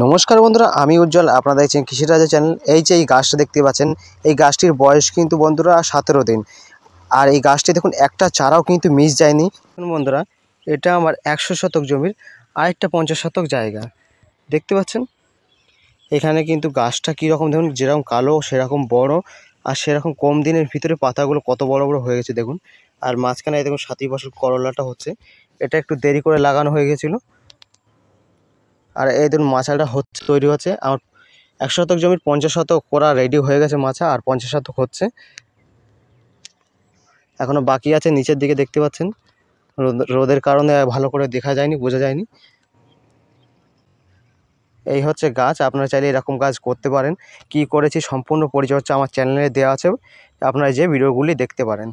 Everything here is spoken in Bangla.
নমস্কার বন্ধুরা আমি উজ্জ্বল আপনারা দেখছেন রাজা চ্যানেল এই যে এই গাছটা দেখতে পাচ্ছেন এই গাছটির বয়স কিন্তু বন্ধুরা সতেরো দিন আর এই গাছটি দেখুন একটা চারাও কিন্তু মিস যায়নি বন্ধুরা এটা আমার একশো শতক জমির আরেকটা পঞ্চাশ শতক জায়গা দেখতে পাচ্ছেন এখানে কিন্তু গাছটা কীরকম দেখুন যেরকম কালো সেরকম বড় আর সেরকম কম দিনের ভিতরে পাতাগুলো কত বড় বড় হয়ে গেছে দেখুন আর মাঝখানে দেখুন সাতই বছর করলাটা হচ্ছে এটা একটু দেরি করে লাগানো হয়ে গেছিলো আর এই ধরুন মাছাটা হচ্ছে তৈরি হচ্ছে আর একশো শতক জমির পঞ্চাশ শতক করা রেডি হয়ে গেছে মাছা আর পঞ্চাশ শতক হচ্ছে এখনও বাকি আছে নিচের দিকে দেখতে পাচ্ছেন রোদের কারণে ভালো করে দেখা যায়নি বোঝা যায়নি এই হচ্ছে গাছ আপনারা চাইলে এরকম গাছ করতে পারেন কি করেছি সম্পূর্ণ পরিচর্যা আমার চ্যানেলে দেওয়া আছে আপনারা যে ভিডিওগুলি দেখতে পারেন